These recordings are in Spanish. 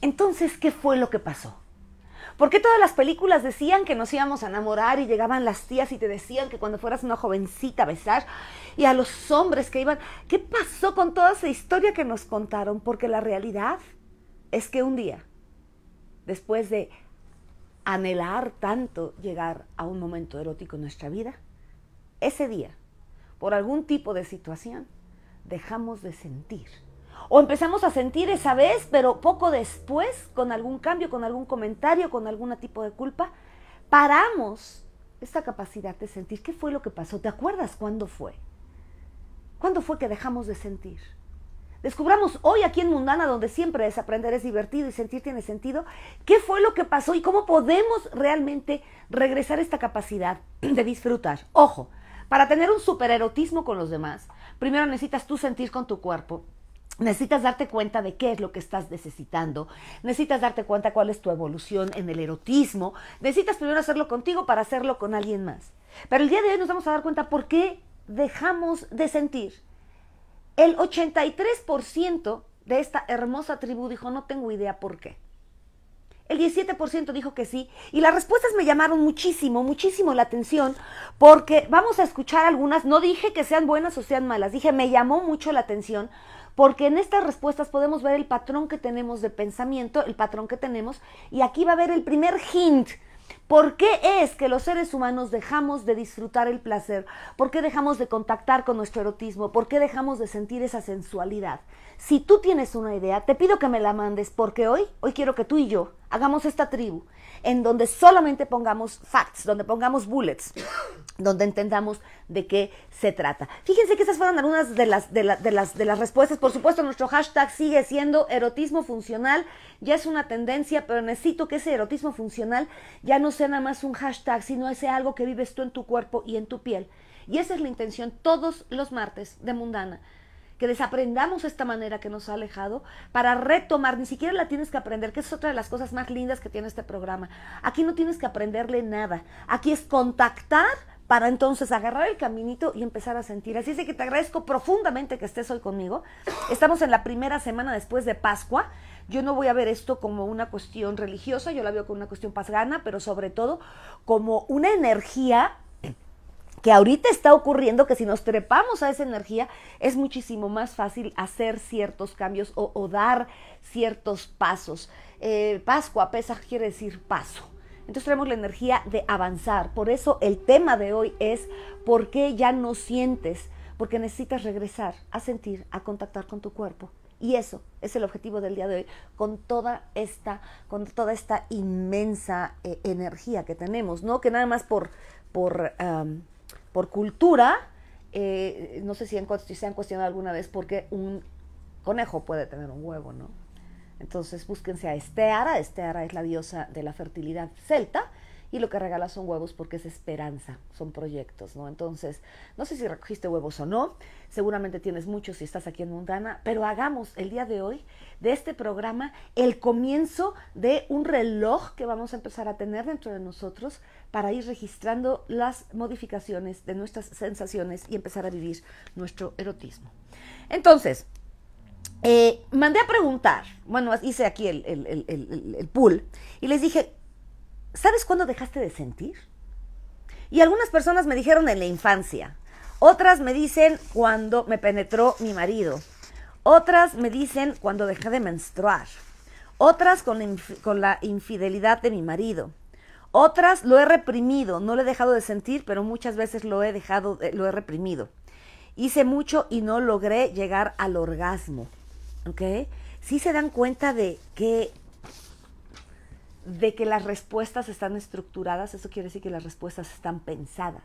Entonces, ¿qué fue lo que pasó? ¿Por qué todas las películas decían que nos íbamos a enamorar y llegaban las tías y te decían que cuando fueras una jovencita a besar y a los hombres que iban? ¿Qué pasó con toda esa historia que nos contaron? Porque la realidad es que un día, después de anhelar tanto llegar a un momento erótico en nuestra vida, ese día, por algún tipo de situación, dejamos de sentir o empezamos a sentir esa vez, pero poco después, con algún cambio, con algún comentario, con algún tipo de culpa, paramos esta capacidad de sentir. ¿Qué fue lo que pasó? ¿Te acuerdas cuándo fue? ¿Cuándo fue que dejamos de sentir? Descubramos hoy aquí en Mundana, donde siempre es aprender es divertido y sentir tiene sentido, qué fue lo que pasó y cómo podemos realmente regresar esta capacidad de disfrutar. Ojo, para tener un supererotismo con los demás, primero necesitas tú sentir con tu cuerpo Necesitas darte cuenta de qué es lo que estás necesitando. Necesitas darte cuenta cuál es tu evolución en el erotismo. Necesitas primero hacerlo contigo para hacerlo con alguien más. Pero el día de hoy nos vamos a dar cuenta por qué dejamos de sentir. El 83% de esta hermosa tribu dijo no tengo idea por qué. El 17% dijo que sí. Y las respuestas me llamaron muchísimo, muchísimo la atención, porque vamos a escuchar algunas. No dije que sean buenas o sean malas, dije me llamó mucho la atención, porque en estas respuestas podemos ver el patrón que tenemos de pensamiento, el patrón que tenemos, y aquí va a haber el primer hint. ¿Por qué es que los seres humanos dejamos de disfrutar el placer? ¿Por qué dejamos de contactar con nuestro erotismo? ¿Por qué dejamos de sentir esa sensualidad? Si tú tienes una idea, te pido que me la mandes porque hoy, hoy quiero que tú y yo hagamos esta tribu en donde solamente pongamos facts, donde pongamos bullets, donde entendamos de qué se trata. Fíjense que esas fueron algunas de las, las, de las respuestas. Por supuesto, nuestro hashtag sigue siendo erotismo funcional. Ya es una tendencia, pero necesito que ese erotismo funcional ya no sea nada más un hashtag, sino ese algo que vives tú en tu cuerpo y en tu piel. Y esa es la intención todos los martes de Mundana que desaprendamos esta manera que nos ha alejado para retomar, ni siquiera la tienes que aprender, que es otra de las cosas más lindas que tiene este programa. Aquí no tienes que aprenderle nada, aquí es contactar para entonces agarrar el caminito y empezar a sentir. Así es que te agradezco profundamente que estés hoy conmigo. Estamos en la primera semana después de Pascua. Yo no voy a ver esto como una cuestión religiosa, yo la veo como una cuestión pasgana, pero sobre todo como una energía que ahorita está ocurriendo, que si nos trepamos a esa energía, es muchísimo más fácil hacer ciertos cambios o, dar ciertos pasos. Eh, Pascua, Pesaj quiere decir paso. Entonces tenemos la energía de avanzar. Por eso el tema de hoy es por qué ya no sientes, porque necesitas regresar a sentir, a contactar con tu cuerpo. Y eso es el objetivo del día de hoy, con toda esta, con toda esta inmensa eh, energía que tenemos, ¿no? Que nada más por, por, por cultura, eh, no sé si, si se han cuestionado alguna vez por qué un conejo puede tener un huevo, ¿no? Entonces búsquense a Esteara. Esteara es la diosa de la fertilidad celta y lo que regala son huevos porque es esperanza, son proyectos, ¿no? Entonces, no sé si recogiste huevos o no, seguramente tienes muchos si estás aquí en Mundana. pero hagamos el día de hoy de este programa el comienzo de un reloj que vamos a empezar a tener dentro de nosotros para ir registrando las modificaciones de nuestras sensaciones y empezar a vivir nuestro erotismo. Entonces, eh, mandé a preguntar, bueno, hice aquí el, pool, y les dije, ¿sabes cuándo dejaste de sentir? Y algunas personas me dijeron en la infancia, otras me dicen cuando me penetró mi marido, otras me dicen cuando dejé de menstruar, otras con, la infidelidad de mi marido. Otras lo he reprimido, no lo he dejado de sentir, pero muchas veces lo he dejado, eh, lo he reprimido. Hice mucho y no logré llegar al orgasmo. ¿Ok? si se dan cuenta de que de que las respuestas están estructuradas, eso quiere decir que las respuestas están pensadas.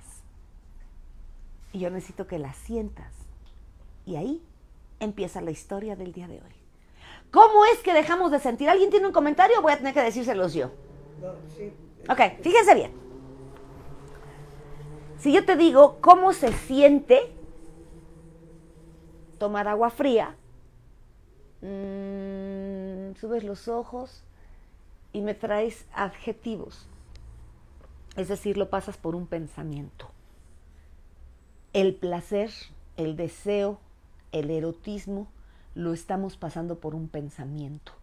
Y yo necesito que las sientas. Y ahí empieza la historia del día de hoy. ¿Cómo es que dejamos de sentir? ¿Alguien tiene un comentario? Voy a tener que decírselos yo. Ok, fíjense bien. Si yo te digo cómo se siente tomar agua fría, Mm, subes los ojos y me traes adjetivos. Es decir, lo pasas por un pensamiento. El placer, el deseo, el erotismo, lo estamos pasando por un pensamiento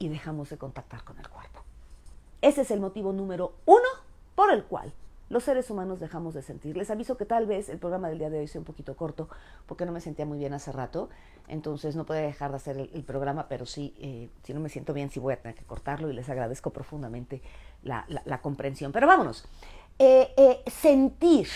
y dejamos de contactar con el cuerpo. Ese es el motivo número uno por el cual los seres humanos dejamos de sentir. Les aviso que tal vez el programa del día de hoy sea un poquito corto, porque no me sentía muy bien hace rato, entonces no podía dejar de hacer el, programa, pero sí, eh, si no me siento bien, sí voy a tener que cortarlo y les agradezco profundamente la, comprensión. Pero vámonos. Eh, eh, sentir.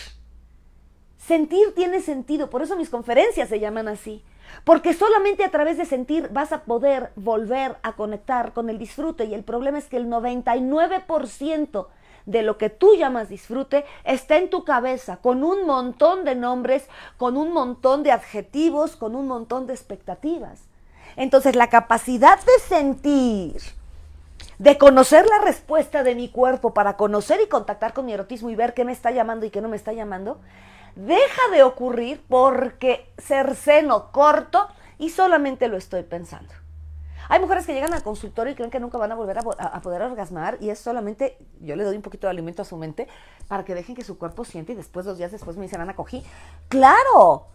Sentir tiene sentido, por eso mis conferencias se llaman así. Porque solamente a través de sentir vas a poder volver a conectar con el disfrute y el problema es que el 99% de lo que tú llamas disfrute está en tu cabeza, con un montón de nombres, con un montón de adjetivos, con un montón de expectativas. Entonces la capacidad de sentir, de conocer la respuesta de mi cuerpo para conocer y contactar con mi erotismo y ver qué me está llamando y qué no me está llamando, deja de ocurrir porque ser seno corto y solamente lo estoy pensando. Hay mujeres que llegan al consultorio y creen que nunca van a volver a, poder orgasmar y es solamente, yo le doy un poquito de alimento a su mente para que dejen que su cuerpo siente y después, dos días después, me dicen, Ana, cogí. ¡Claro!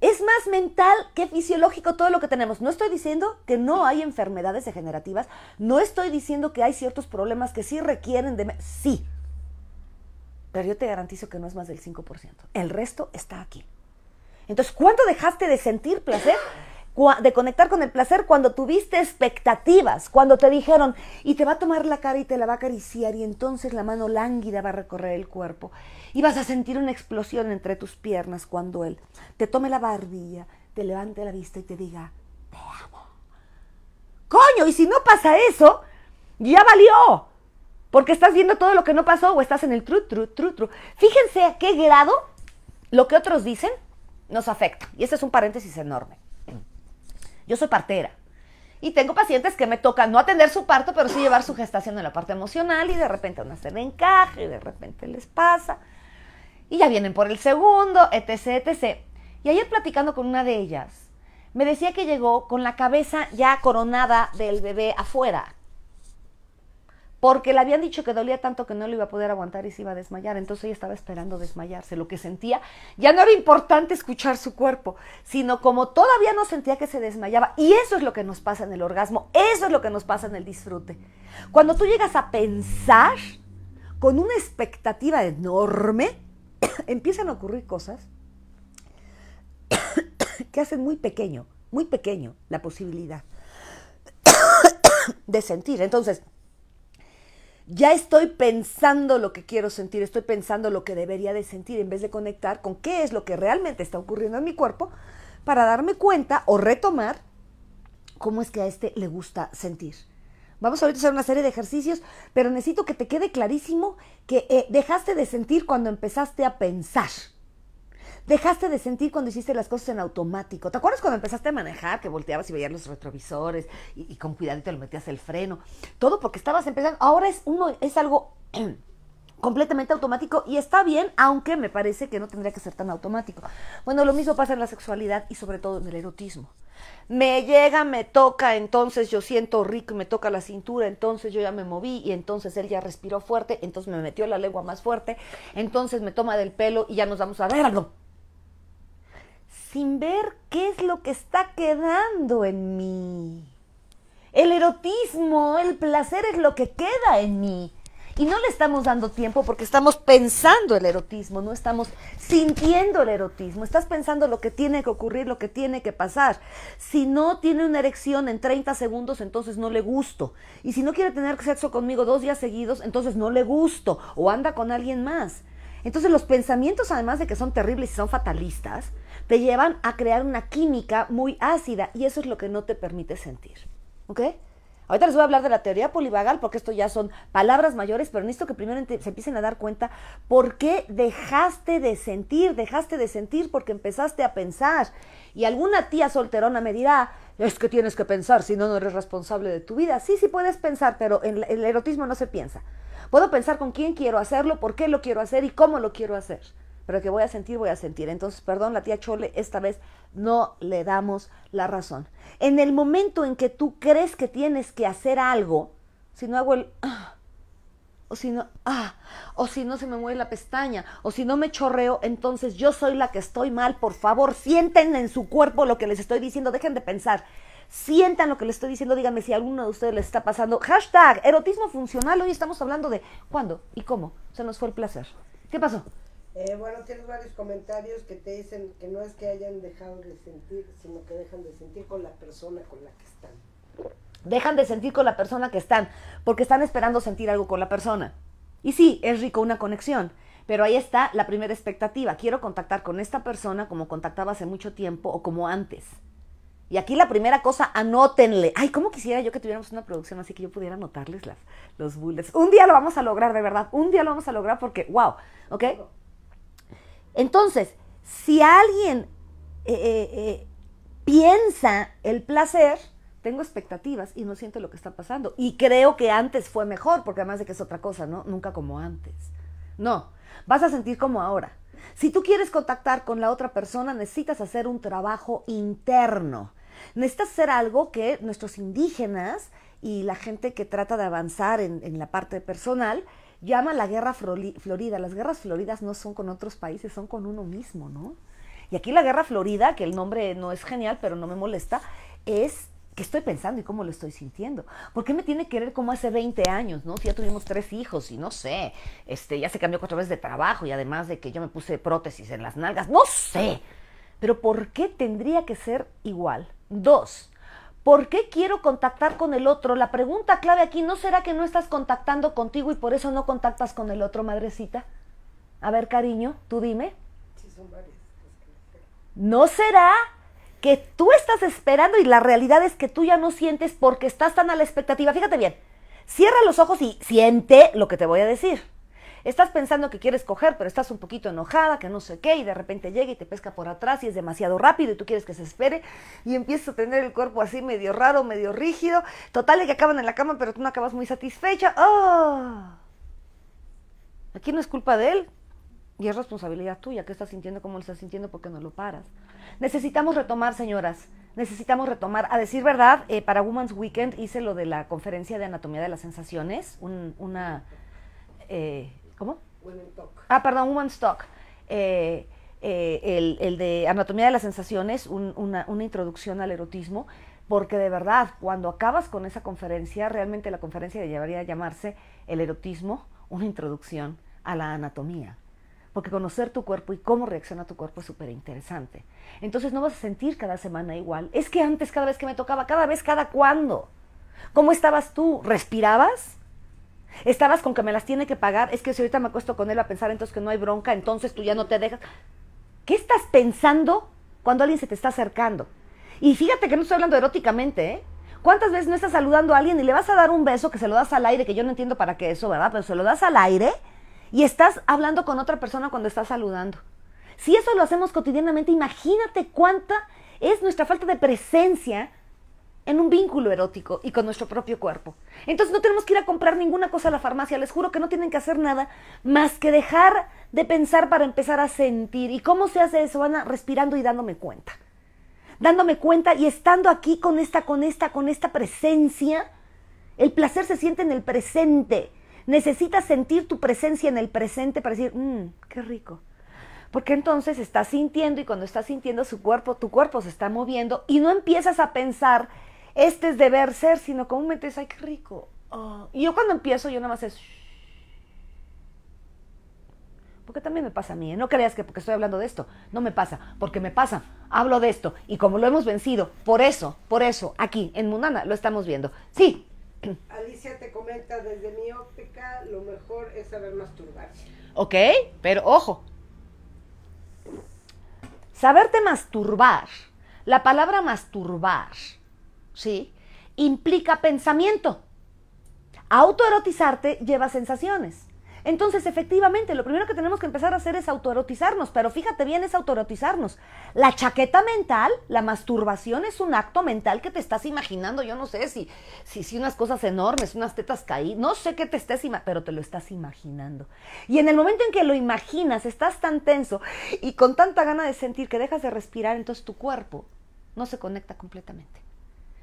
Es más mental que fisiológico todo lo que tenemos. No estoy diciendo que no hay enfermedades degenerativas, no estoy diciendo que hay ciertos problemas que sí requieren de... Sí, pero yo te garantizo que no es más del 5%. El resto está aquí. Entonces, ¿cuánto dejaste de sentir placer? de conectar con el placer cuando tuviste expectativas, cuando te dijeron, y te va a tomar la cara y te la va a acariciar, y entonces la mano lánguida va a recorrer el cuerpo, y vas a sentir una explosión entre tus piernas cuando él te tome la barbilla, te levante la vista y te diga, te amo. Coño, y si no pasa eso, ya valió. Porque estás viendo todo lo que no pasó o estás en el tru, tru, tru, tru. Fíjense a qué grado lo que otros dicen nos afecta. Y este es un paréntesis enorme. Yo soy partera. Y tengo pacientes que me tocan no atender su parto, pero sí llevar su gestación en la parte emocional y de repente una se me encaja y de repente les pasa. Y ya vienen por el segundo, etc, etc. Y ayer platicando con una de ellas, me decía que llegó con la cabeza ya coronada del bebé afuera, porque le habían dicho que dolía tanto que no lo iba a poder aguantar y se iba a desmayar. Entonces ella estaba esperando desmayarse. Lo que sentía ya no era importante escuchar su cuerpo, sino como todavía no sentía que se desmayaba. Y eso es lo que nos pasa en el orgasmo, eso es lo que nos pasa en el disfrute. Cuando tú llegas a pensar con una expectativa enorme, empiezan a ocurrir cosas que hacen muy pequeño, muy pequeño la posibilidad de sentir. Entonces, ya estoy pensando lo que quiero sentir, estoy pensando lo que debería de sentir en vez de conectar con qué es lo que realmente está ocurriendo en mi cuerpo para darme cuenta o retomar cómo es que a este le gusta sentir. Vamos ahorita a hacer una serie de ejercicios, pero necesito que te quede clarísimo que eh, dejaste de sentir cuando empezaste a pensar dejaste de sentir cuando hiciste las cosas en automático. ¿Te acuerdas cuando empezaste a manejar, que volteabas y veías los retrovisores y, con cuidadito le metías el freno? Todo porque estabas empezando. Ahora es uno, es algo completamente automático y está bien, aunque me parece que no tendría que ser tan automático. Bueno, lo mismo pasa en la sexualidad y sobre todo en el erotismo. Me llega, me toca, entonces yo siento rico, me toca la cintura, entonces yo ya me moví y entonces él ya respiró fuerte, entonces me metió la lengua más fuerte, entonces me toma del pelo y ya nos vamos a ver sin ver qué es lo que está quedando en mí. El erotismo, el placer es lo que queda en mí. Y no le estamos dando tiempo porque estamos pensando el erotismo, no estamos sintiendo el erotismo. Estás pensando lo que tiene que ocurrir, lo que tiene que pasar. Si no tiene una erección en 30 segundos, entonces no le gusto. Y si no quiere tener sexo conmigo dos días seguidos, entonces no le gusto. O anda con alguien más. Entonces los pensamientos, además de que son terribles y son fatalistas, te llevan a crear una química muy ácida y eso es lo que no te permite sentir. ¿Ok? Ahorita les voy a hablar de la teoría polivagal porque esto ya son palabras mayores, pero necesito que primero se empiecen a dar cuenta por qué dejaste de sentir, dejaste de sentir porque empezaste a pensar. Y alguna tía solterona me dirá, es que tienes que pensar, si no, no eres responsable de tu vida. Sí, sí puedes pensar, pero en el erotismo no se piensa. Puedo pensar con quién quiero hacerlo, por qué lo quiero hacer y cómo lo quiero hacer pero que voy a sentir, voy a sentir. Entonces, perdón, la tía Chole, esta vez no le damos la razón. En el momento en que tú crees que tienes que hacer algo, si no hago el... Ah, o si no, ah, o si no se me mueve la pestaña, o si no me chorreo, entonces yo soy la que estoy mal, por favor, sienten en su cuerpo lo que les estoy diciendo, dejen de pensar, sientan lo que les estoy diciendo, díganme si a alguno de ustedes les está pasando. Hashtag erotismo funcional, hoy estamos hablando de cuándo y cómo se nos fue el placer. ¿Qué pasó? Eh, bueno, tienes varios comentarios que te dicen que no es que hayan dejado de sentir, sino que dejan de sentir con la persona con la que están. Dejan de sentir con la persona que están, porque están esperando sentir algo con la persona. Y sí, es rico una conexión, pero ahí está la primera expectativa. Quiero contactar con esta persona como contactaba hace mucho tiempo o como antes. Y aquí la primera cosa, anótenle. Ay, ¿cómo quisiera yo que tuviéramos una producción así que yo pudiera anotarles las, los bullets? Un día lo vamos a lograr, de verdad. Un día lo vamos a lograr porque, wow, ¿ok? Entonces, si alguien eh, eh, eh, piensa el placer, tengo expectativas y no siento lo que está pasando. Y creo que antes fue mejor, porque además de que es otra cosa, ¿no? Nunca como antes. No, vas a sentir como ahora. Si tú quieres contactar con la otra persona, necesitas hacer un trabajo interno. Necesitas hacer algo que nuestros indígenas y la gente que trata de avanzar en la parte personal llama la guerra florida. Las guerras floridas no son con otros países, son con uno mismo, ¿no? Y aquí la guerra florida, que el nombre no es genial, pero no me molesta, es que estoy pensando y cómo lo estoy sintiendo. ¿Por qué me tiene que ver como hace 20 años, no? Si ya tuvimos tres hijos y no sé, este, ya se cambió cuatro veces de trabajo y además de que yo me puse prótesis en las nalgas, no sé. Pero ¿por qué tendría que ser igual? Dos, ¿Por qué quiero contactar con el otro? La pregunta clave aquí no será que no estás contactando contigo y por eso no contactas con el otro, madrecita. A ver, cariño, tú dime. ¿No será que tú estás esperando y la realidad es que tú ya no sientes porque estás tan a la expectativa? Fíjate bien, cierra los ojos y siente lo que te voy a decir. Estás pensando que quieres coger, pero estás un poquito enojada, que no sé qué, y de repente llega y te pesca por atrás y es demasiado rápido y tú quieres que se espere y empiezas a tener el cuerpo así medio raro, medio rígido. Total, que acaban en la cama, pero tú no acabas muy satisfecha. ¡Oh! Aquí no es culpa de él, y es responsabilidad tuya, qué estás sintiendo, cómo lo estás sintiendo, porque no lo paras. Necesitamos retomar, señoras, necesitamos retomar. A decir verdad, eh, para Woman's Weekend hice lo de la conferencia de anatomía de las sensaciones, una eh, ¿Cómo? Ah, perdón, Women's Talk. Eh, eh, el, el, de Anatomía de las Sensaciones, una, una introducción al erotismo, porque de verdad, cuando acabas con esa conferencia, realmente la conferencia debería llamarse El erotismo, una introducción a la anatomía porque conocer tu cuerpo y cómo reacciona tu cuerpo es súper interesante. Entonces no vas a sentir cada semana igual. Es que antes cada vez que me tocaba, cada vez, cada cuándo. ¿Cómo estabas tú? ¿Respirabas? Estabas con que me las tiene que pagar, es que si ahorita me acuesto con él a pensar entonces que no hay bronca, entonces tú ya no te dejas. ¿Qué estás pensando cuando alguien se te está acercando? Y fíjate que no estoy hablando eróticamente, ¿eh? ¿Cuántas veces no estás saludando a alguien y le vas a dar un beso que se lo das al aire, que yo no entiendo para qué eso, ¿verdad? Pero se lo das al aire y estás hablando con otra persona cuando estás saludando. Si eso lo hacemos cotidianamente, imagínate cuánta es nuestra falta de presencia en un vínculo erótico y con nuestro propio cuerpo. Entonces no tenemos que ir a comprar ninguna cosa a la farmacia, les juro que no tienen que hacer nada más que dejar de pensar para empezar a sentir. ¿Y cómo se hace eso, Ana? Respirando y dándome cuenta. Dándome cuenta y estando aquí con esta, con esta, con esta presencia. El placer se siente en el presente. Necesitas sentir tu presencia en el presente para decir, mmm, qué rico. Porque entonces estás sintiendo y cuando estás sintiendo su cuerpo, tu cuerpo se está moviendo y no empiezas a pensar este es deber ser, sino comúnmente es, ay, qué rico. Oh, y yo cuando empiezo, yo nada más es... Porque también me pasa a mí, ¿eh? no creas que porque estoy hablando de esto, no me pasa, porque me pasa, hablo de esto, y como lo hemos vencido, por eso, por eso, aquí, en Mundana lo estamos viendo. Sí. Alicia te comenta, desde mi óptica, lo mejor es saber masturbar. Ok, pero ojo, saberte masturbar, la palabra masturbar, ¿sí? Implica pensamiento. Autoerotizarte lleva sensaciones. Entonces, efectivamente, lo primero que tenemos que empezar a hacer es autoerotizarnos, pero fíjate bien, es autoerotizarnos. La chaqueta mental, la masturbación es un acto mental que te estás imaginando, yo no sé si, si unas cosas enormes, unas tetas caídas, no sé qué te estés imaginando, pero te lo estás imaginando. Y en el momento en que lo imaginas, estás tan tenso y con tanta gana de sentir que dejas de respirar, entonces tu cuerpo no se conecta completamente.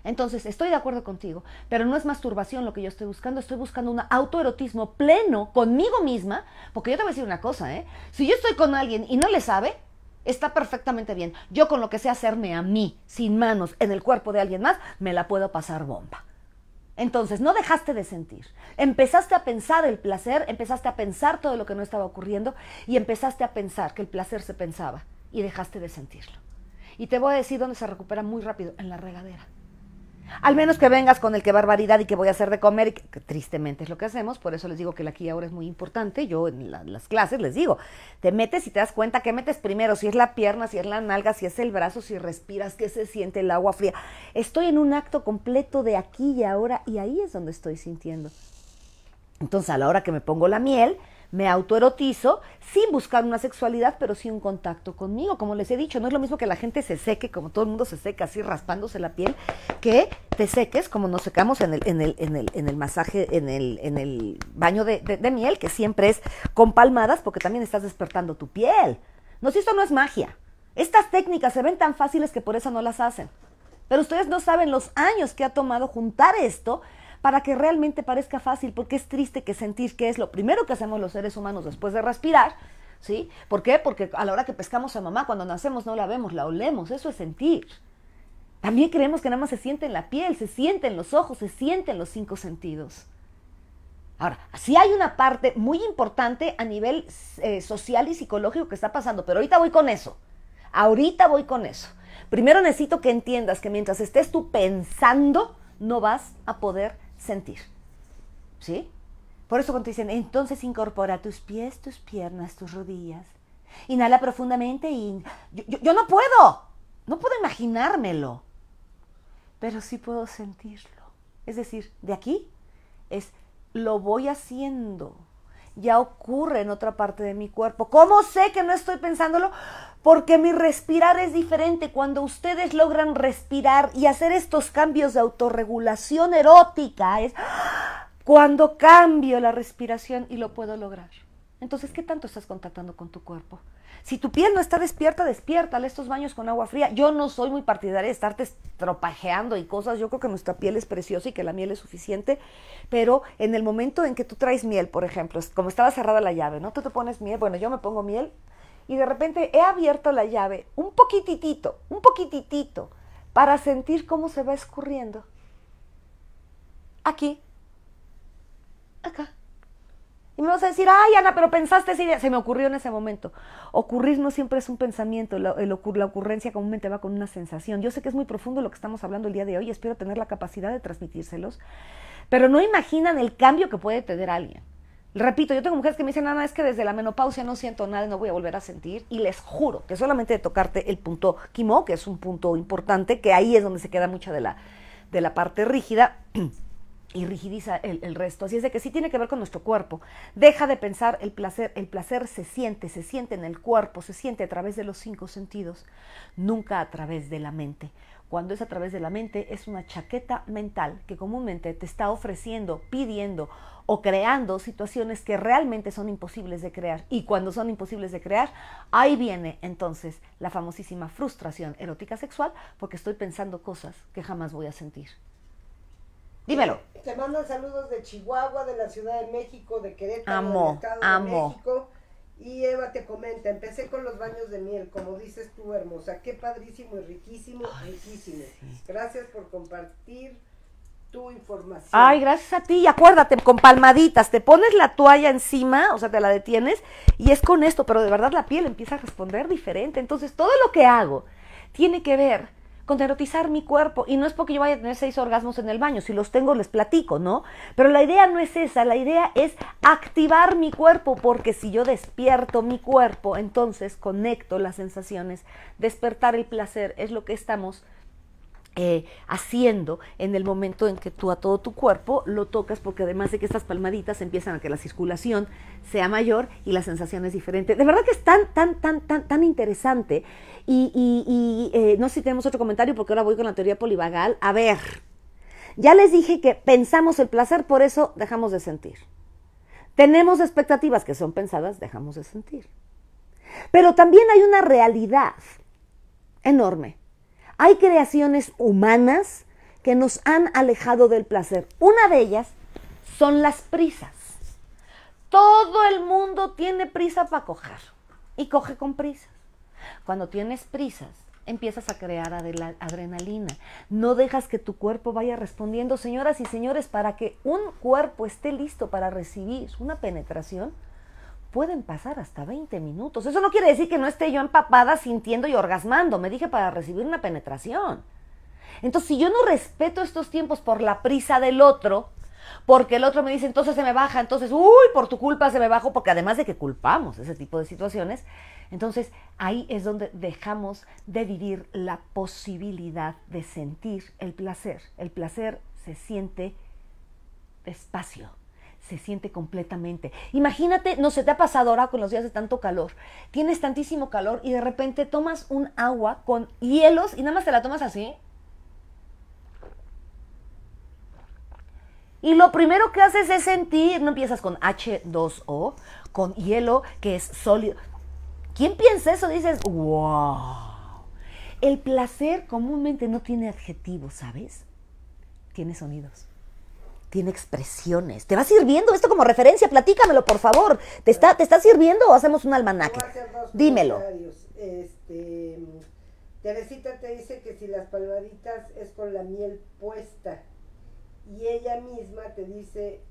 Entonces, estoy de acuerdo contigo, pero no es masturbación lo que yo estoy buscando, estoy buscando un autoerotismo pleno conmigo misma, porque yo te voy a decir una cosa, ¿eh? Si yo estoy con alguien y no le sabe, está perfectamente bien. Yo con lo que sé hacerme a mí, sin manos, en el cuerpo de alguien más, me la puedo pasar bomba. Entonces, no dejaste de sentir, empezaste a pensar el placer, empezaste a pensar todo lo que no estaba ocurriendo y empezaste a pensar que el placer se pensaba y dejaste de sentirlo. Y te voy a decir dónde se recupera muy rápido, en la regadera. Al menos que vengas con el que barbaridad y que voy a hacer de comer, que, tristemente es lo que hacemos, por eso les digo que el aquí y ahora es muy importante. Yo en las clases les digo, te metes y te das cuenta que metes primero, si es la pierna, si es la nalga, si es el brazo, si respiras, que se siente el agua fría. Estoy en un acto completo de aquí y ahora y ahí es donde estoy sintiendo. Entonces a la hora que me pongo la miel, me autoerotizo sin buscar una sexualidad, pero sí un contacto conmigo. Como les he dicho, no es lo mismo que la gente se seque, como todo el mundo se seca así raspándose la piel, que te seques como nos secamos en el, masaje, en el, baño de, de miel, que siempre es con palmadas, porque también estás despertando tu piel. No, si esto no es magia. Estas técnicas se ven tan fáciles que por eso no las hacen. Pero ustedes no saben los años que ha tomado juntar esto para que realmente parezca fácil, porque es triste que sentir que es lo primero que hacemos los seres humanos después de respirar, ¿sí? ¿Por qué? Porque a la hora que pescamos a mamá, cuando nacemos no la vemos, la olemos, eso es sentir. También creemos que nada más se siente en la piel, se siente en los ojos, se siente en los cinco sentidos. Ahora, sí hay una parte muy importante a nivel eh, social y psicológico que está pasando, pero ahorita voy con eso. Ahorita voy con eso. Primero necesito que entiendas que mientras estés tú pensando, no vas a poder sentir. ¿Sí? Por eso cuando dicen, entonces incorpora tus pies, tus piernas, tus rodillas. Inhala profundamente y yo no puedo, no puedo imaginármelo, pero sí puedo sentirlo. Es decir, de aquí es, lo voy haciendo, ya ocurre en otra parte de mi cuerpo. ¿Cómo sé que no estoy pensándolo? Porque mi respirar es diferente. Cuando ustedes logran respirar y hacer estos cambios de autorregulación erótica, es cuando cambio la respiración y lo puedo lograr. Entonces, ¿qué tanto estás contactando con tu cuerpo? Si tu piel no está despierta, despiértale estos baños con agua fría. Yo no soy muy partidaria de estarte estropajeando y cosas. Yo creo que nuestra piel es preciosa y que la miel es suficiente. Pero en el momento en que tú traes miel, por ejemplo, como estaba cerrada la llave, ¿no? Tú te pones miel, bueno, yo me pongo miel y de repente he abierto la llave un poquititito, un poquititito, para sentir cómo se va escurriendo. Aquí, vamos a decir, ay Ana, pero pensaste esa Se me ocurrió en ese momento. Ocurrir no siempre es un pensamiento, la, ocurrencia comúnmente va con una sensación. Yo sé que es muy profundo lo que estamos hablando el día de hoy, espero tener la capacidad de transmitírselos, pero no imaginan el cambio que puede tener alguien. Repito, yo tengo mujeres que me dicen, Ana, es que desde la menopausia no siento nada no voy a volver a sentir. Y les juro que solamente de tocarte el punto quimo, que es un punto importante, que ahí es donde se queda mucha de la, de la parte rígida y rigidiza el, resto. Así es de que sí tiene que ver con nuestro cuerpo. Deja de pensar el placer, el placer se siente, se siente en el cuerpo, se siente a través de los cinco sentidos, nunca a través de la mente. Cuando es a través de la mente es una chaqueta mental que comúnmente te está ofreciendo, pidiendo o creando situaciones que realmente son imposibles de crear. Y cuando son imposibles de crear, ahí viene entonces la famosísima frustración erótica sexual porque estoy pensando cosas que jamás voy a sentir. Dímelo. Te mandan saludos de Chihuahua, de la Ciudad de México, de Querétaro, amo, del Estado amo. de México. Y Eva te comenta, empecé con los baños de miel, como dices tú, hermosa. Qué padrísimo y riquísimo, riquísimo. Gracias por compartir tu información. Ay, gracias a ti. Y acuérdate, con palmaditas, te pones la toalla encima, o sea, te la detienes, y es con esto, pero de verdad la piel empieza a responder diferente. Entonces, todo lo que hago tiene que ver con mi cuerpo. Y no es porque yo vaya a tener seis orgasmos en el baño, si los tengo les platico, ¿no? Pero la idea no es esa, la idea es activar mi cuerpo, porque si yo despierto mi cuerpo, entonces conecto las sensaciones. Despertar el placer es lo que estamos eh, haciendo en el momento en que tú a todo tu cuerpo lo tocas, porque además de que estas palmaditas empiezan a que la circulación sea mayor y la sensación es diferente. De verdad que es tan, tan, tan, tan, interesante. Y, eh, no sé si tenemos otro comentario, porque ahora voy con la teoría polivagal. A ver, ya les dije que pensamos el placer, por eso dejamos de sentir. Tenemos expectativas que son pensadas, dejamos de sentir. Pero también hay una realidad enorme hay creaciones humanas que nos han alejado del placer. Una de ellas son las prisas. Todo el mundo tiene prisa para coger y coge con prisas. Cuando tienes prisas, empiezas a crear adrenalina. No dejas que tu cuerpo vaya respondiendo, señoras y señores, para que un cuerpo esté listo para recibir una penetración pueden pasar hasta 20 minutos. Eso no quiere decir que no esté yo empapada, sintiendo y orgasmando, me dije para recibir una penetración. Entonces, si yo no respeto estos tiempos por la prisa del otro, porque el otro me dice, entonces se me baja, entonces, uy, por tu culpa se me bajo, porque además de que culpamos ese tipo de situaciones, entonces ahí es donde dejamos de vivir la posibilidad de sentir el placer. El placer se siente despacio, se siente completamente. Imagínate, no se te ha pasado ahora con los días de tanto calor. Tienes tantísimo calor y de repente tomas un agua con hielos y nada más te la tomas así. Y lo primero que haces es sentir, no empiezas con H2O, con hielo que es sólido. ¿Quién piensa eso? Dices, wow. El placer comúnmente no tiene adjetivos, ¿sabes? Tiene sonidos tiene expresiones. ¿Te va sirviendo esto como referencia? Platícamelo, por favor. ¿Te está, te está sirviendo o hacemos un almanaque? Dímelo. Este, Teresita te dice que si las palmaditas es con la miel puesta. Y ella misma te dice,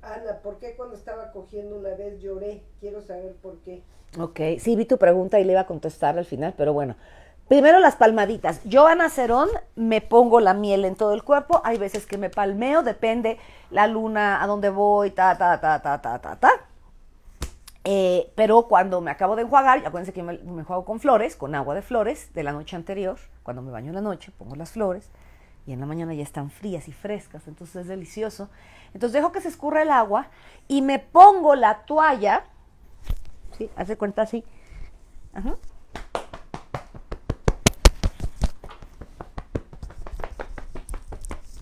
Ana, ¿por qué cuando estaba cogiendo una vez lloré? Quiero saber por qué. Ok, sí, vi tu pregunta y le iba a contestar al final, pero bueno. Primero las palmaditas. Yo, a nacerón me pongo la miel en todo el cuerpo. Hay veces que me palmeo, depende la luna, a dónde voy, ta, ta, ta, ta, ta, ta, ta. Eh, pero cuando me acabo de enjuagar, acuérdense que me, me, enjuago con flores, con agua de flores de la noche anterior. Cuando me baño en la noche, pongo las flores y en la mañana ya están frías y frescas, entonces es delicioso. Entonces dejo que se escurra el agua y me pongo la toalla, ¿sí? Hace cuenta así. Ajá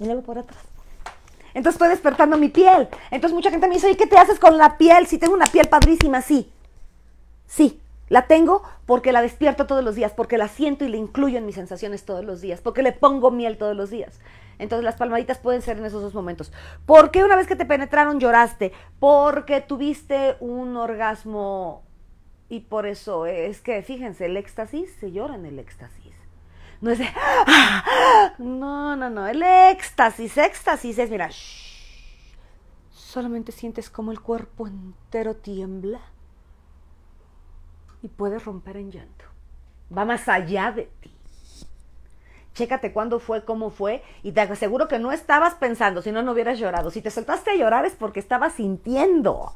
y luego por atrás. Entonces estoy despertando mi piel. Entonces mucha gente me dice, ¿y qué te haces con la piel? Si tengo una piel padrísima, sí. Sí, la tengo porque la despierto todos los días, porque la siento y la incluyo en mis sensaciones todos los días, porque le pongo miel todos los días. Entonces las palmaditas pueden ser en esos dos momentos. ¿Por qué una vez que te penetraron lloraste? Porque tuviste un orgasmo y por eso es que, fíjense, el éxtasis se llora en el éxtasis. No es de, ah, no, no, no, el éxtasis, éxtasis es, mira, solamente sientes como el cuerpo entero tiembla y puedes romper en llanto. Va más allá de ti. Chécate cuándo fue, cómo fue, y te aseguro que no estabas pensando, si no, no hubieras llorado. Si te soltaste a llorar es porque estabas sintiendo.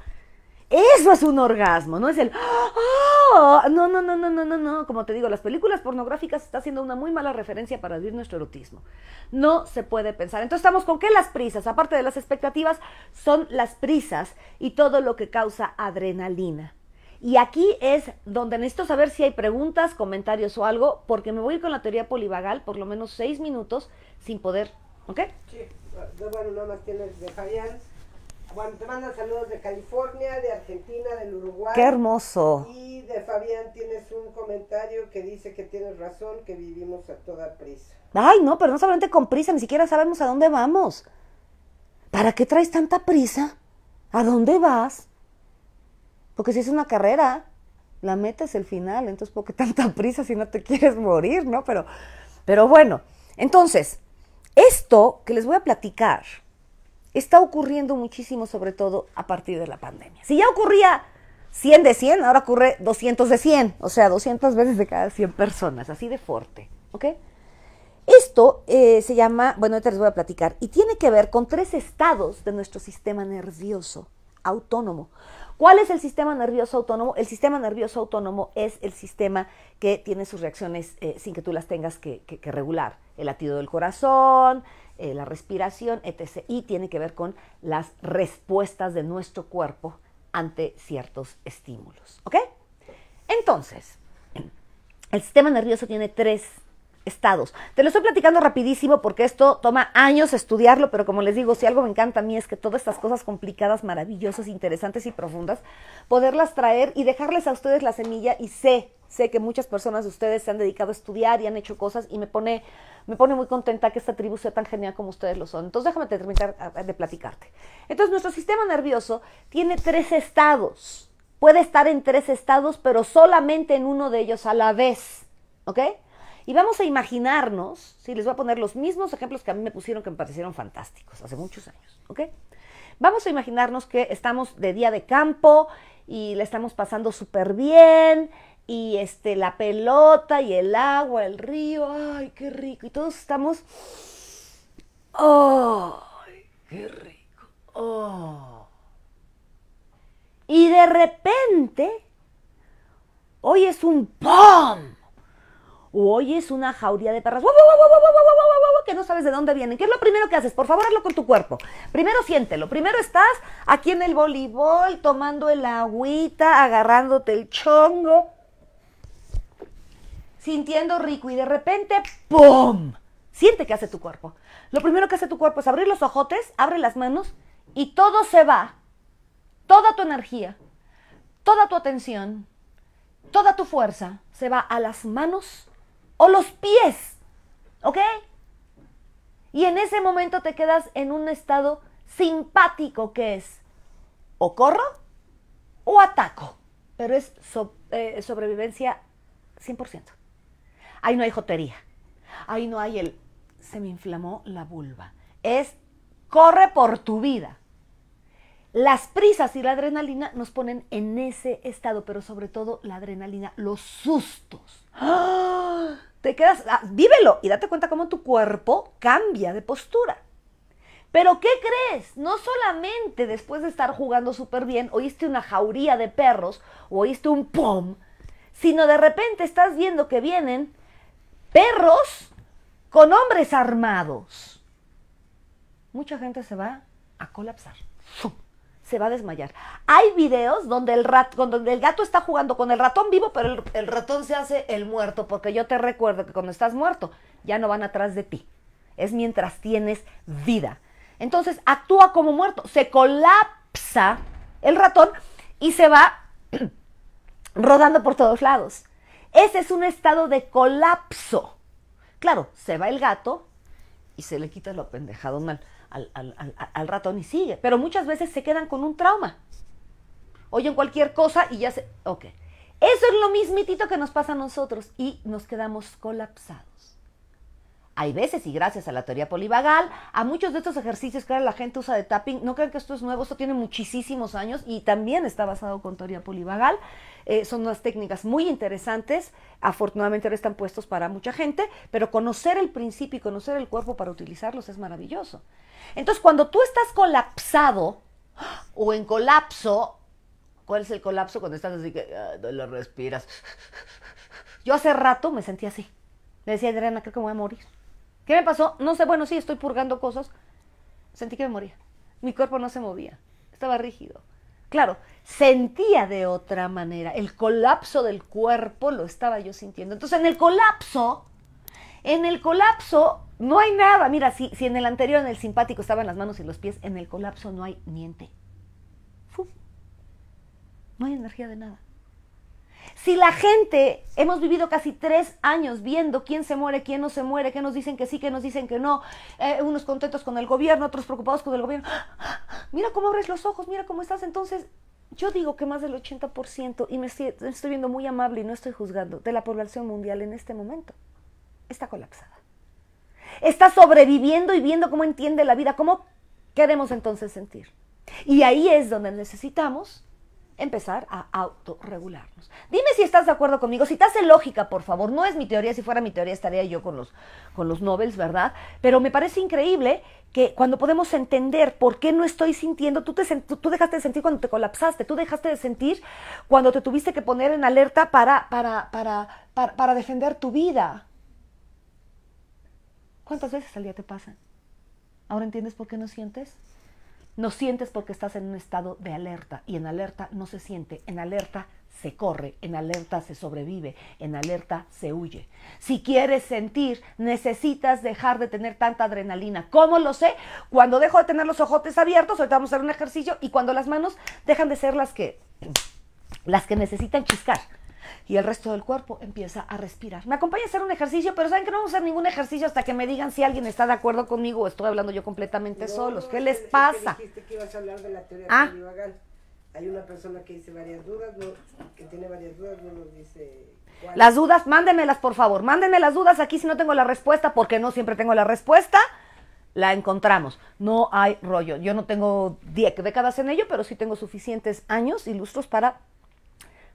Eso es un orgasmo, no es el... ¡Ah! no, no, no, no, no, no, no. Como te digo, las películas pornográficas están haciendo una muy mala referencia para vivir nuestro erotismo. No se puede pensar. Entonces estamos con que las prisas, aparte de las expectativas, son las prisas y todo lo que causa adrenalina. Y aquí es donde necesito saber si hay preguntas, comentarios o algo, porque me voy con la teoría polivagal por lo menos seis minutos sin poder. ¿Ok? Sí, bueno, nada más tienes de bueno, te saludos de California, de Argentina, del Uruguay. ¡Qué hermoso! Y de Fabián tienes un comentario que dice que tienes razón, que vivimos a toda prisa. Ay, no, pero no solamente con prisa, ni siquiera sabemos a dónde vamos. ¿Para qué traes tanta prisa? ¿A dónde vas? Porque si es una carrera, la meta es el final, entonces ¿por qué tanta prisa si no te quieres morir, no? Pero, pero bueno, entonces, esto que les voy a platicar está ocurriendo muchísimo, sobre todo a partir de la pandemia. Si ya ocurría 100 de 100, ahora ocurre 200 de 100, o sea, 200 veces de cada 100 personas, así de fuerte, ¿ok? Esto eh, se llama, bueno, ahorita les voy a platicar, y tiene que ver con tres estados de nuestro sistema nervioso autónomo. ¿Cuál es el sistema nervioso autónomo? El sistema nervioso autónomo es el sistema que tiene sus reacciones eh, sin que tú las tengas que regular. El latido del corazón, eh, la respiración, etc. Y tiene que ver con las respuestas de nuestro cuerpo ante ciertos estímulos. ¿Ok? Entonces, el sistema nervioso tiene tres estados. Te lo estoy platicando rapidísimo porque esto toma años estudiarlo, pero como les digo, si algo me encanta a mí es que todas estas cosas complicadas, maravillosas, interesantes y profundas, poderlas traer y dejarles a ustedes la semilla y sé, sé que muchas personas de ustedes se han dedicado a estudiar y han hecho cosas y me pone, me pone muy contenta que esta tribu sea tan genial como ustedes lo son. Entonces déjame terminar de platicarte. Entonces nuestro sistema nervioso tiene tres estados. Puede estar en tres estados, pero solamente en uno de ellos a la vez. ¿Ok? Y vamos a imaginarnos, ¿sí? les voy a poner los mismos ejemplos que a mí me pusieron que me parecieron fantásticos hace muchos años, ¿ok? Vamos a imaginarnos que estamos de día de campo y la estamos pasando súper bien y este, la pelota y el agua, el río, ay, qué rico. Y todos estamos, ay, qué rico. ¡Oh! Y de repente, hoy es un POM! o oyes una jauría de perras que no sabes de dónde vienen. ¿Qué es lo primero que haces? Por favor, hazlo con tu cuerpo. Primero siéntelo. Primero estás aquí en el voleibol, tomando el agüita, agarrándote el chongo, sintiendo rico y de repente, ¡pum! Siente que hace tu cuerpo. Lo primero que hace tu cuerpo es abrir los ojotes, abre las manos y todo se va. Toda tu energía, toda tu atención, toda tu fuerza se va a las manos los pies, ¿ok? Y en ese momento te quedas en un estado simpático que es o corro o ataco, pero es eh, sobrevivencia 100%. Ahí no hay jotería, ahí no hay el se me inflamó la vulva, es corre por tu vida. Las prisas y la adrenalina nos ponen en ese estado, pero sobre todo la adrenalina, los sustos. ¡Ah! te quedas, ah, vívelo y date cuenta cómo tu cuerpo cambia de postura. Pero ¿qué crees? No solamente después de estar jugando súper bien, oíste una jauría de perros, o oíste un pom, sino de repente estás viendo que vienen perros con hombres armados. Mucha gente se va a colapsar se va a desmayar. Hay videos donde el, donde el gato está jugando con el ratón vivo, pero el, el, ratón se hace el muerto, porque yo te recuerdo que cuando estás muerto ya no van atrás de ti. Es mientras tienes vida. Entonces actúa como muerto, se colapsa el ratón y se va rodando por todos lados. Ese es un estado de colapso. Claro, se va el gato y se le quita lo pendejado mal al, al, ratón y sigue. Pero muchas veces se quedan con un trauma. Oyen cualquier cosa y ya se... Ok. Eso es lo mismitito que nos pasa a nosotros y nos quedamos colapsados. Hay veces, y gracias a la teoría polivagal, a muchos de estos ejercicios que la gente usa de tapping, no crean que esto es nuevo, esto tiene muchísimos años y también está basado con teoría polivagal. Eh, son unas técnicas muy interesantes, afortunadamente ahora están puestos para mucha gente, pero conocer el principio y conocer el cuerpo para utilizarlos es maravilloso. Entonces, cuando tú estás colapsado o en colapso, ¿cuál es el colapso cuando estás así que ah, lo respiras? Yo hace rato me sentí así. Le decía, Adriana, creo que me voy a morir. ¿Qué me pasó? No sé, bueno, sí, estoy purgando cosas. Sentí que me moría. Mi cuerpo no se movía, estaba rígido. Claro, sentía de otra manera. El colapso del cuerpo lo estaba yo sintiendo. Entonces, en el colapso, en el colapso no hay nada. Mira, si, si en el anterior, en el simpático, estaban las manos y los pies, en el colapso no hay niente. No hay energía de nada. Si la gente, hemos vivido casi tres años viendo quién se muere, quién no se muere, qué nos dicen que sí, qué nos dicen que no, eh, unos contentos con el gobierno, otros preocupados con el gobierno. Mira cómo abres los ojos, mira cómo estás. Entonces, yo digo que más del 80%, y me estoy viendo muy amable y no estoy juzgando, de la población mundial en este momento está colapsada. Está sobreviviendo y viendo cómo entiende la vida, cómo queremos entonces sentir. Y ahí es donde necesitamos empezar a autorregularnos. Dime si estás de acuerdo conmigo, si te hace lógica, por favor, no es mi teoría, si fuera mi teoría estaría yo con los, con los Nobels, ¿verdad? Pero me parece increíble que cuando podemos entender por qué no estoy sintiendo, tú, te, tú dejaste de sentir cuando te colapsaste, tú dejaste de sentir cuando te tuviste que poner en alerta para, para, para, para, defender tu vida. ¿Cuántas veces al día te pasan? ¿Ahora entiendes por qué no sientes? No sientes porque estás en un estado de alerta y en alerta no se siente, en alerta se corre, en alerta se sobrevive, en alerta se huye. Si quieres sentir, necesitas dejar de tener tanta adrenalina. ¿Cómo lo sé? Cuando dejo de tener los ojotes abiertos, ahorita vamos a hacer un ejercicio, y cuando las manos dejan de ser las que, las que necesitan chiscar y el resto del cuerpo empieza a respirar. Me acompaña a hacer un ejercicio, pero saben que no vamos a hacer ningún ejercicio hasta que me digan si alguien está de acuerdo conmigo o estoy hablando yo completamente solo. solos. ¿Qué les pasa? dijiste que ibas a hablar de la teoría ah. Hay una persona que dice varias dudas, que tiene varias dudas, no nos dice Las dudas, mándenmelas por favor, mándenme las dudas aquí si no tengo la respuesta, porque no siempre tengo la respuesta la encontramos. No hay rollo. Yo no tengo 10 décadas en ello, pero sí tengo suficientes años y lustros para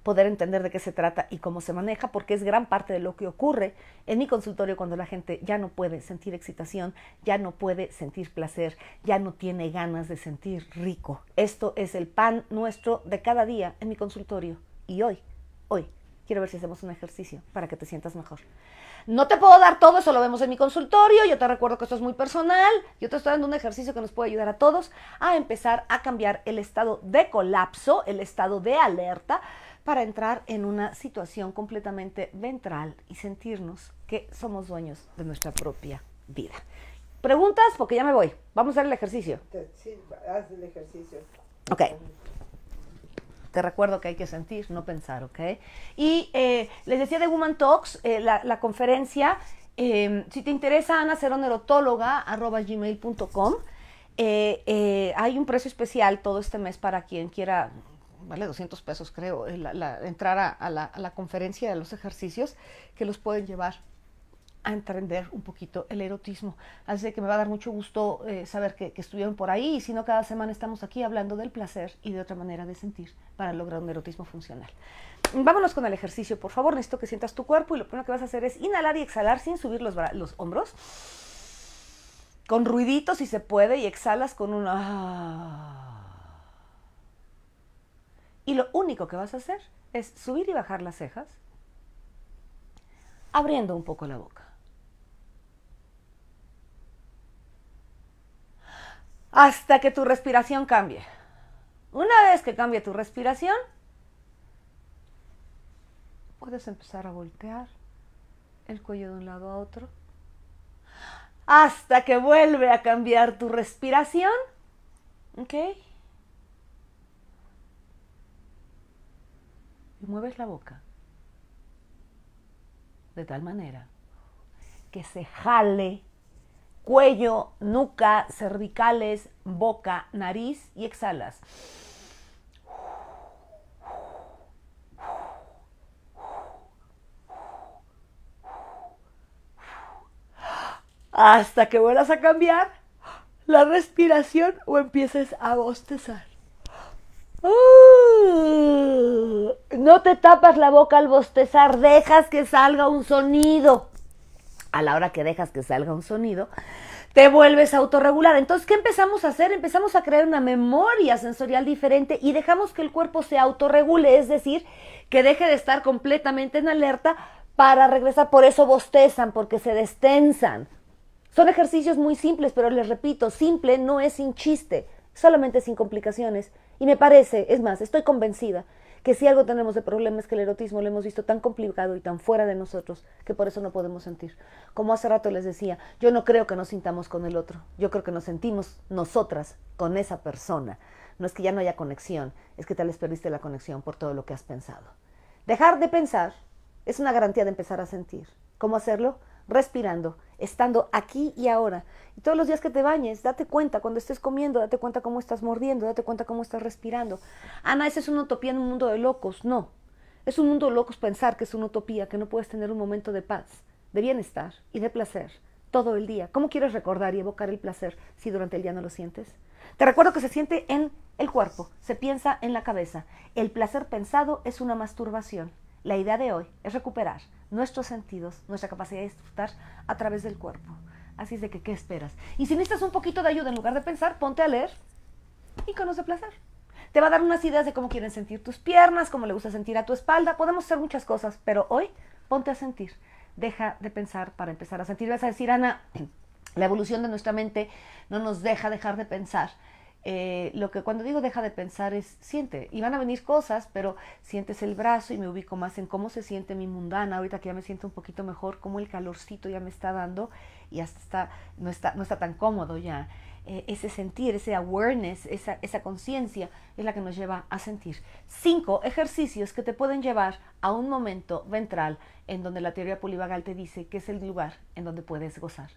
poder entender de qué se trata y cómo se maneja, porque es gran parte de lo que ocurre en mi consultorio cuando la gente ya no puede sentir excitación, ya no puede sentir placer, ya no tiene ganas de sentir rico. Esto es el pan nuestro de cada día en mi consultorio. Y hoy, hoy, quiero ver si hacemos un ejercicio para que te sientas mejor. No te puedo dar todo, eso lo vemos en mi consultorio. Yo te recuerdo que esto es muy personal. Yo te estoy dando un ejercicio que nos puede ayudar a todos a empezar a cambiar el estado de colapso, el estado de alerta, para entrar en una situación completamente ventral y sentirnos que somos dueños de nuestra propia vida. Preguntas, porque ya me voy. Vamos a hacer el ejercicio. Sí, haz el ejercicio. Ok. Te recuerdo que hay que sentir, no pensar, ¿ok? Y eh, les decía de Woman Talks, eh, la, conferencia. Em, si te interesa, Ana Eh, eh, hay un precio especial todo este mes para quien quiera vale 200 pesos creo, eh, entrar a, la, la, conferencia de los ejercicios que los pueden llevar a entender un poquito el erotismo. Así que me va a dar mucho gusto eh, saber que, que, estuvieron por ahí y si no, cada semana estamos aquí hablando del placer y de otra manera de sentir para lograr un erotismo funcional. Vámonos con el ejercicio, por favor. Necesito que sientas tu cuerpo y lo primero que vas a hacer es inhalar y exhalar sin subir los, los hombros. Con ruiditos si se puede y exhalas con un... Y lo único que vas a hacer es subir y bajar las cejas, abriendo un poco la boca. Hasta que tu respiración cambie. Una vez que cambie tu respiración, puedes empezar a voltear el cuello de un lado a otro. Hasta que vuelve a cambiar tu respiración. ¿Ok? y mueves la boca de tal manera que se jale cuello, nuca, cervicales, boca, nariz y exhalas. Hasta que vuelvas a cambiar la respiración o empieces a bostezar. Uh, no te tapas la boca al bostezar, dejas que salga un sonido. A la hora que dejas que salga un sonido, te vuelves a autorregular. Entonces, ¿qué empezamos a hacer? Empezamos a crear una memoria sensorial diferente y dejamos que el cuerpo se autorregule, es decir, que deje de estar completamente en alerta para regresar. Por eso bostezan, porque se destensan. Son ejercicios muy simples, pero les repito, simple no es sin chiste, solamente sin complicaciones y me parece, es más, estoy convencida que si algo tenemos de problema es que el erotismo lo hemos visto tan complicado y tan fuera de nosotros que por eso no podemos sentir. Como hace rato les decía, yo no creo que nos sintamos con el otro, yo creo que nos sentimos nosotras con esa persona. No es que ya no haya conexión, es que tal vez perdiste la conexión por todo lo que has pensado. Dejar de pensar es una garantía de empezar a sentir. ¿Cómo hacerlo? respirando, estando aquí y ahora. Y todos los días que te bañes, date cuenta, cuando estés comiendo, date cuenta cómo estás mordiendo, date cuenta cómo estás respirando. Ana, esa es una utopía en un mundo de locos. No, es un mundo de locos pensar que es una utopía, que no puedes tener un momento de paz, de bienestar y de placer todo el día. ¿Cómo quieres recordar y evocar el placer si durante el día no lo sientes? Te recuerdo que se siente en el cuerpo, se piensa en la cabeza. El placer pensado es una masturbación. La idea de hoy es recuperar nuestros sentidos, nuestra capacidad de disfrutar a través del cuerpo. Así es de que, ¿qué esperas? Y si necesitas un poquito de ayuda en lugar de pensar, ponte a leer y conoce placer. Te va a dar unas ideas de cómo quieren sentir tus piernas, cómo le gusta sentir a tu espalda. Podemos hacer muchas cosas, pero hoy ponte a sentir. Deja de pensar para empezar a sentir. Vas a decir, Ana, la evolución de nuestra mente no nos deja dejar de pensar. Eh, lo que cuando digo deja de pensar es siente. Y van a venir cosas, pero sientes el brazo y me ubico más en cómo se siente mi mundana. Ahorita que ya me siento un poquito mejor, cómo el calorcito ya me está dando y hasta no, está, no está tan cómodo ya. Eh, ese sentir, ese awareness, esa, esa conciencia es la que nos lleva a sentir. Cinco ejercicios que te pueden llevar a un momento ventral en donde la teoría polivagal te dice que es el lugar en donde puedes gozar.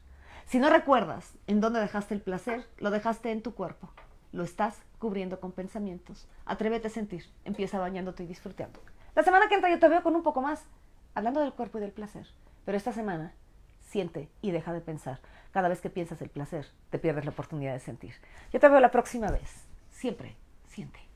Si no recuerdas en dónde dejaste el placer, lo dejaste en tu cuerpo lo estás cubriendo con pensamientos. Atrévete a sentir, empieza bañándote y disfrutando. La semana que entra yo te veo con un poco más, hablando del cuerpo y del placer. Pero esta semana, siente y deja de pensar. Cada vez que piensas el placer, te pierdes la oportunidad de sentir. Yo te veo la próxima vez. Siempre, siente.